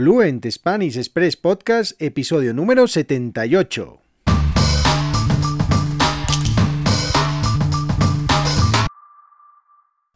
Fluent Spanish Express Podcast, episodio número 78.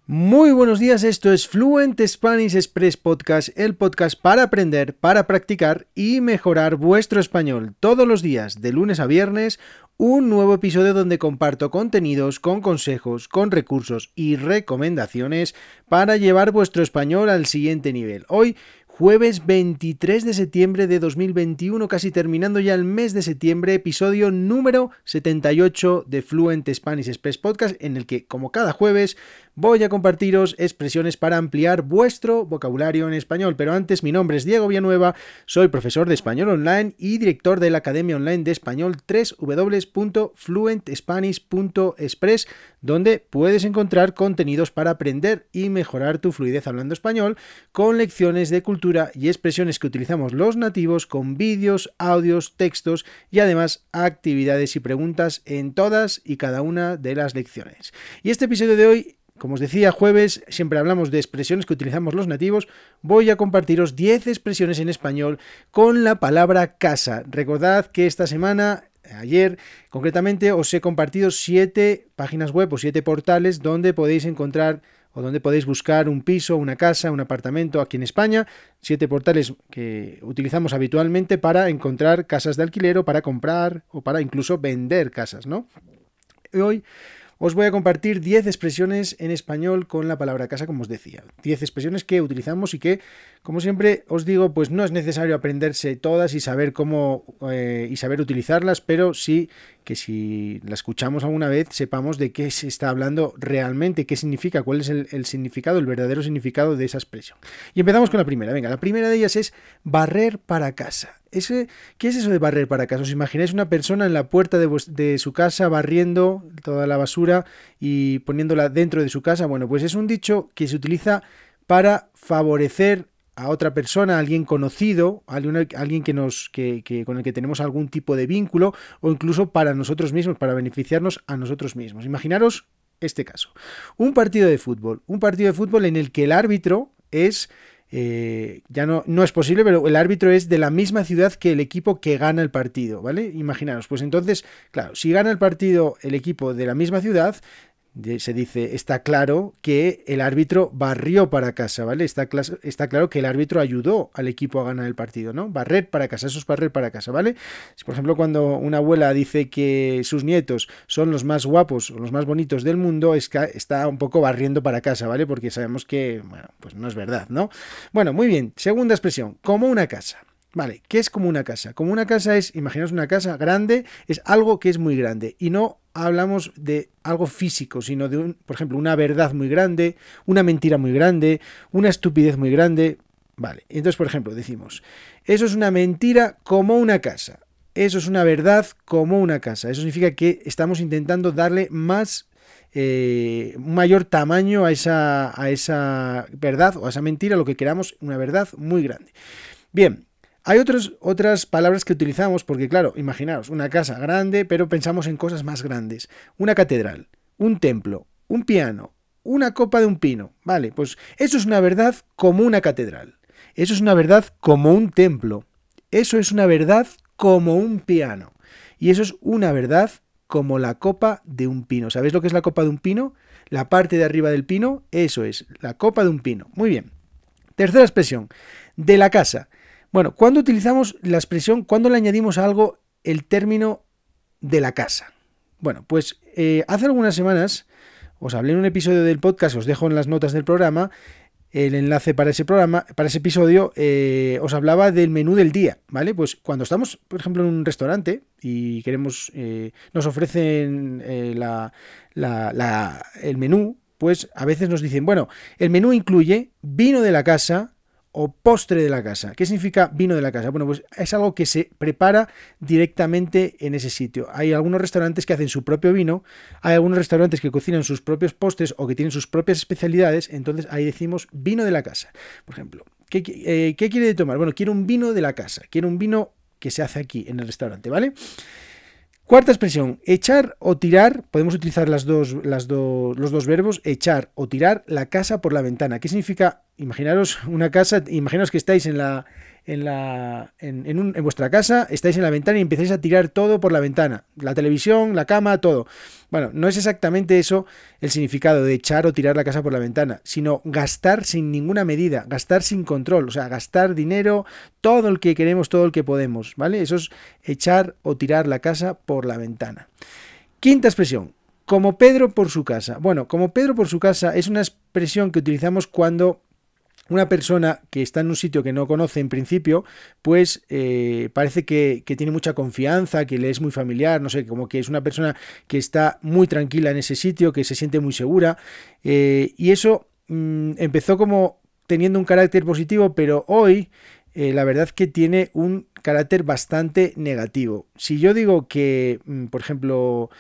Muy buenos días, esto es Fluent Spanish Express Podcast, el podcast para aprender, para practicar y mejorar vuestro español. Todos los días, de lunes a viernes, un nuevo episodio donde comparto contenidos con consejos, con recursos y recomendaciones para llevar vuestro español al siguiente nivel. Hoy Jueves 23 de septiembre de 2021, casi terminando ya el mes de septiembre, episodio número 78 de Fluent Spanish Express Podcast, en el que, como cada jueves, voy a compartiros expresiones para ampliar vuestro vocabulario en español. Pero antes, mi nombre es Diego Villanueva, soy profesor de español online y director de la Academia Online de Español 3W.fluentSpanish.express, donde puedes encontrar contenidos para aprender y mejorar tu fluidez hablando español con lecciones de cultura y expresiones que utilizamos los nativos con vídeos, audios, textos y además actividades y preguntas en todas y cada una de las lecciones. Y este episodio de hoy como os decía, jueves siempre hablamos de expresiones que utilizamos los nativos. Voy a compartiros 10 expresiones en español con la palabra casa. Recordad que esta semana Ayer, concretamente, os he compartido siete páginas web o siete portales donde podéis encontrar o donde podéis buscar un piso, una casa, un apartamento aquí en España. Siete portales que utilizamos habitualmente para encontrar casas de alquiler o para comprar o para incluso vender casas, ¿no? Hoy os voy a compartir 10 expresiones en español con la palabra casa, como os decía. 10 expresiones que utilizamos y que, como siempre os digo, pues no es necesario aprenderse todas y saber cómo eh, y saber utilizarlas, pero sí que si la escuchamos alguna vez sepamos de qué se está hablando realmente, qué significa, cuál es el, significado, el verdadero significado de esa expresión. Y empezamos con la primera. Venga, la primera de ellas es barrer para casa. Ese, ¿Qué es eso de barrer para casa? ¿Os imagináis una persona en la puerta de, su casa barriendo toda la basura y poniéndola dentro de su casa? Bueno, pues es un dicho que se utiliza para favorecer a otra persona, a alguien conocido, alguien que nos, que, con el que tenemos algún tipo de vínculo, o incluso para nosotros mismos, para beneficiarnos a nosotros mismos. Imaginaros este caso. Un partido de fútbol. Un partido de fútbol en el que el árbitro es. Eh, ya no, no es posible, pero el árbitro es de la misma ciudad que el equipo que gana el partido, ¿vale? Imaginaros, pues entonces, claro, si gana el partido el equipo de la misma ciudad, se dice, está claro que el árbitro barrió para casa, ¿vale? Está, está, claro que el árbitro ayudó al equipo a ganar el partido, ¿no? Barrer para casa, eso es barrer para casa, ¿vale? por ejemplo, cuando una abuela dice que sus nietos son los más guapos o los más bonitos del mundo, es que está un poco barriendo para casa, ¿vale? Porque sabemos que, bueno, pues no es verdad, ¿no? Bueno, muy bien. Segunda expresión, como una casa. Vale, ¿qué es como una casa? Como una casa es, imaginaos una casa grande, es algo que es muy grande y no hablamos de algo físico, sino de, un, por ejemplo, una verdad muy grande, una mentira muy grande, una estupidez muy grande. Vale, entonces, por ejemplo, decimos, eso es una mentira como una casa, eso es una verdad como una casa. Eso significa que estamos intentando darle más, eh, mayor tamaño a esa, a esa verdad o a esa mentira, lo que queramos, una verdad muy grande. Bien, hay otras palabras que utilizamos porque, claro, imaginaros, una casa grande, pero pensamos en cosas más grandes. Una catedral, un templo, un piano, una copa de un pino. Vale, pues eso es una verdad como una catedral. Eso es una verdad como un templo. Eso es una verdad como un piano. Y eso es una verdad como la copa de un pino. ¿Sabéis lo que es la copa de un pino? La parte de arriba del pino, eso es, la copa de un pino. Muy bien. Tercera expresión, de la casa. Bueno, ¿cuándo utilizamos la expresión, cuándo le añadimos algo el término de la casa? Bueno, pues eh, hace algunas semanas os hablé en un episodio del podcast, os dejo en las notas del programa el enlace para ese programa, para ese episodio, eh, os hablaba del menú del día, ¿vale? Pues cuando estamos, por ejemplo, en un restaurante y queremos, eh, nos ofrecen la, el menú, pues a veces nos dicen, bueno, el menú incluye vino de la casa, o postre de la casa. ¿Qué significa vino de la casa? Bueno, pues es algo que se prepara directamente en ese sitio. Hay algunos restaurantes que hacen su propio vino, hay algunos restaurantes que cocinan sus propios postres o que tienen sus propias especialidades, entonces ahí decimos vino de la casa. Por ejemplo, ¿qué, eh, quiere tomar? Bueno, quiero un vino de la casa, quiero un vino que se hace aquí en el restaurante, ¿vale? Cuarta expresión, echar o tirar, podemos utilizar las dos, las los dos verbos, echar o tirar la casa por la ventana. ¿Qué significa imaginaros una casa, imaginaos que estáis en la en la en, vuestra casa, estáis en la ventana y empezáis a tirar todo por la ventana, la televisión, la cama, todo. Bueno, no es exactamente eso el significado de echar o tirar la casa por la ventana, sino gastar sin ninguna medida, gastar sin control, o sea, gastar dinero, todo el que queremos, todo el que podemos, ¿vale? Eso es echar o tirar la casa por la ventana. Quinta expresión, como Pedro por su casa. Bueno, como Pedro por su casa es una expresión que utilizamos cuando una persona que está en un sitio que no conoce en principio, pues eh, parece que, tiene mucha confianza, que le es muy familiar, no sé, como que es una persona que está muy tranquila en ese sitio, que se siente muy segura. Eh, y eso mm, empezó como teniendo un carácter positivo, pero hoy eh, la verdad que tiene un carácter bastante negativo. Si yo digo que, mm, por ejemplo,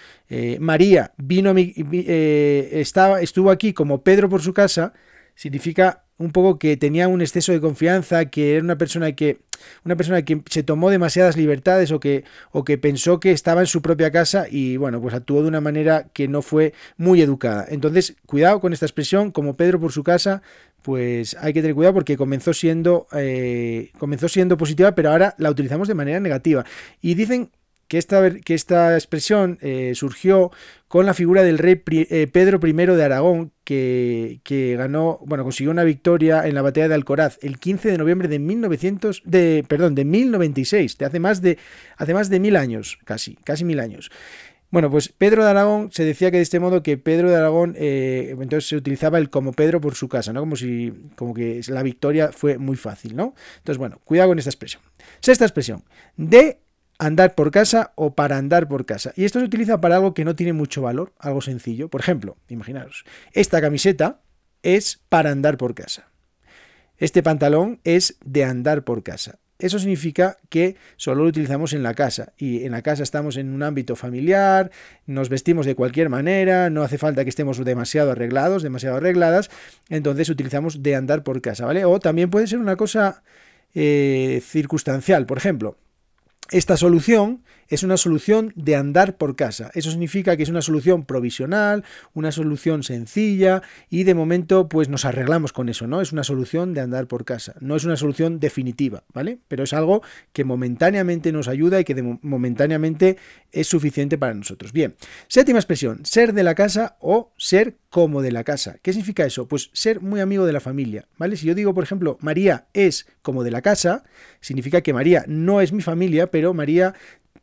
María vino, estaba, estuvo aquí como Pedro por su casa, significa un poco que tenía un exceso de confianza, que era una persona que una persona que se tomó demasiadas libertades o que o que pensó que estaba en su propia casa y bueno, pues actuó de una manera que no fue muy educada. Entonces, cuidado con esta expresión, como Pedro por su casa, pues hay que tener cuidado porque comenzó siendo eh, comenzó siendo positiva, pero ahora la utilizamos de manera negativa. Y dicen que esta, que esta expresión eh, surgió con la figura del rey eh, Pedro I de Aragón, que, ganó, bueno, consiguió una victoria en la batalla de Alcoraz el 15 de noviembre de 1900, de, perdón, de 1096, de hace más de, hace más de mil años, casi, casi mil años. Bueno, pues Pedro de Aragón se decía que de este modo que Pedro de Aragón eh, entonces se utilizaba el como Pedro por su casa, ¿no? Como si como que la victoria fue muy fácil, ¿no? Entonces, bueno, cuidado con esta expresión. Sexta expresión, de andar por casa o para andar por casa. Y esto se utiliza para algo que no tiene mucho valor, algo sencillo. Por ejemplo, imaginaros, esta camiseta es para andar por casa. Este pantalón es de andar por casa. Eso significa que solo lo utilizamos en la casa y en la casa estamos en un ámbito familiar, nos vestimos de cualquier manera, no hace falta que estemos demasiado arreglados, demasiado arregladas, entonces utilizamos de andar por casa, ¿vale? O también puede ser una cosa eh, circunstancial, por ejemplo, esta solución es una solución de andar por casa. Eso significa que es una solución provisional, una solución sencilla y de momento pues nos arreglamos con eso, ¿no? Es una solución de andar por casa, no es una solución definitiva, ¿vale? Pero es algo que momentáneamente nos ayuda y que momentáneamente es suficiente para nosotros. Bien, séptima expresión, ser de la casa o ser como de la casa. ¿Qué significa eso? Pues ser muy amigo de la familia, ¿vale? Si yo digo, por ejemplo, María es como de la casa, significa que María no es mi familia, pero María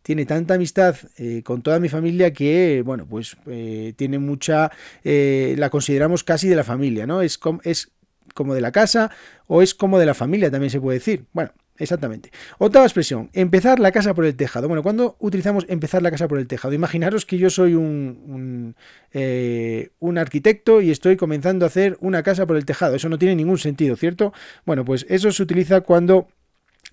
tiene tanta amistad eh, con toda mi familia que, bueno, pues eh, tiene mucha, eh, la consideramos casi de la familia, ¿no? Es, como es como de la casa o es como de la familia, también se puede decir. Bueno, exactamente. otra expresión, empezar la casa por el tejado. Bueno, ¿cuándo utilizamos empezar la casa por el tejado? Imaginaros que yo soy un, eh, un, arquitecto y estoy comenzando a hacer una casa por el tejado. Eso no tiene ningún sentido, ¿cierto? Bueno, pues eso se utiliza cuando...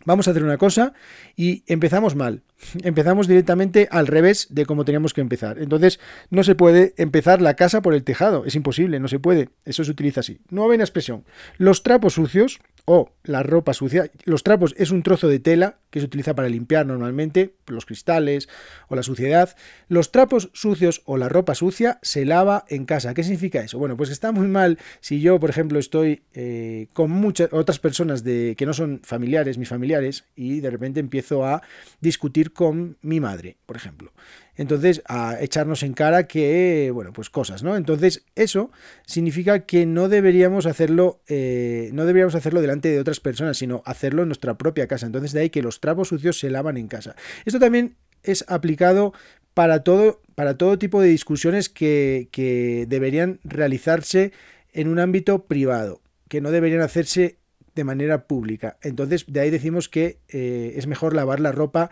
Vamos a hacer una cosa y empezamos mal. Empezamos directamente al revés de cómo teníamos que empezar. Entonces, no se puede empezar la casa por el tejado. Es imposible, no se puede. Eso se utiliza así. Nueva expresión. Los trapos sucios o la ropa sucia. Los trapos es un trozo de tela que se utiliza para limpiar normalmente los cristales o la suciedad. Los trapos sucios o la ropa sucia se lava en casa. ¿Qué significa eso? Bueno, pues está muy mal si yo, por ejemplo, estoy eh, con muchas otras personas de, que no son familiares, mis familiares, y de repente empiezo a discutir con mi madre, por ejemplo entonces a echarnos en cara que, bueno, pues cosas, ¿no? Entonces eso significa que no deberíamos hacerlo, eh, no deberíamos hacerlo delante de otras personas, sino hacerlo en nuestra propia casa. Entonces de ahí que los trapos sucios se lavan en casa. Esto también es aplicado para todo, para todo tipo de discusiones que, que deberían realizarse en un ámbito privado, que no deberían hacerse de manera pública. Entonces, de ahí decimos que eh, es mejor lavar la ropa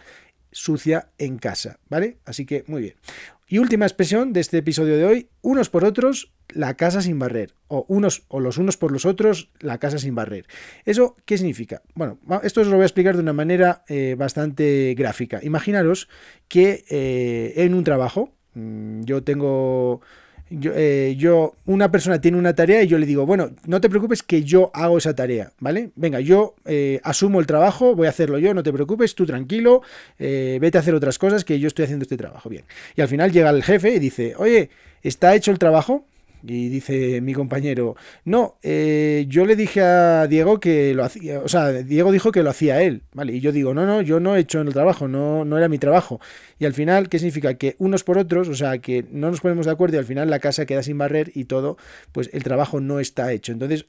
sucia en casa, ¿vale? Así que muy bien. Y última expresión de este episodio de hoy, unos por otros, la casa sin barrer, o unos o los unos por los otros, la casa sin barrer. ¿Eso qué significa? Bueno, esto os lo voy a explicar de una manera eh, bastante gráfica. Imaginaros que eh, en un trabajo, mm, yo tengo eh, yo, una persona tiene una tarea y yo le digo, bueno, no te preocupes que yo hago esa tarea, ¿vale? Venga, yo eh, asumo el trabajo, voy a hacerlo yo, no te preocupes, tú tranquilo, eh, vete a hacer otras cosas que yo estoy haciendo este trabajo, bien. Y al final llega el jefe y dice, oye, ¿está hecho el trabajo? Y dice mi compañero, no, eh, yo le dije a Diego que lo hacía, o sea, Diego dijo que lo hacía él, ¿vale? Y yo digo, no, no, yo no he hecho el trabajo, no, no era mi trabajo. Y al final, ¿qué significa? Que unos por otros, o sea, que no nos ponemos de acuerdo y al final la casa queda sin barrer y todo, pues el trabajo no está hecho. Entonces,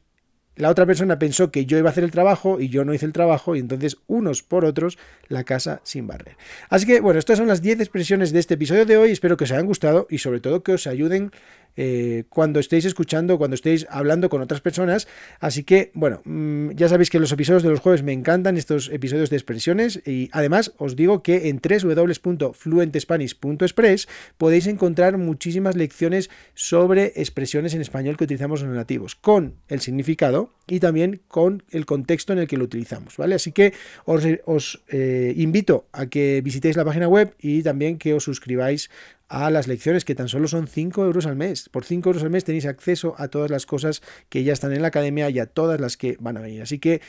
la otra persona pensó que yo iba a hacer el trabajo y yo no hice el trabajo y entonces unos por otros la casa sin barrer. Así que bueno, estas son las 10 expresiones de este episodio de hoy, espero que os hayan gustado y sobre todo que os ayuden eh, cuando estéis escuchando, cuando estéis hablando con otras personas. Así que, bueno, mm, ya sabéis que los episodios de los jueves me encantan, estos episodios de expresiones. Y además os digo que en www.fluentespanish.express podéis encontrar muchísimas lecciones sobre expresiones en español que utilizamos los nativos, con el significado y también con el contexto en el que lo utilizamos, ¿vale? Así que os, eh, invito a que visitéis la página web y también que os suscribáis a las lecciones, que tan solo son 5 euros al mes. Por 5 euros al mes tenéis acceso a todas las cosas que ya están en la academia y a todas las que van a venir. Así que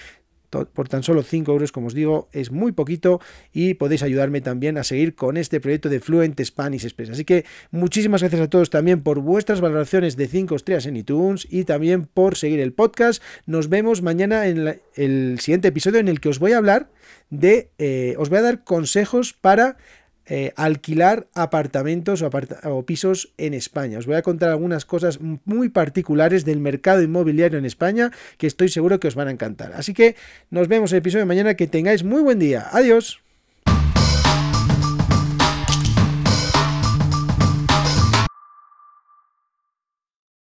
por tan solo 5 euros, como os digo, es muy poquito y podéis ayudarme también a seguir con este proyecto de Fluent Spanish Express. Así que muchísimas gracias a todos también por vuestras valoraciones de 5 estrellas en iTunes y también por seguir el podcast. Nos vemos mañana en el siguiente episodio en el que os voy a hablar de, eh, os voy a dar consejos para eh, alquilar apartamentos o, o, pisos en España. Os voy a contar algunas cosas muy particulares del mercado inmobiliario en España que estoy seguro que os van a encantar. Así que nos vemos en el episodio de mañana. Que tengáis muy buen día. Adiós.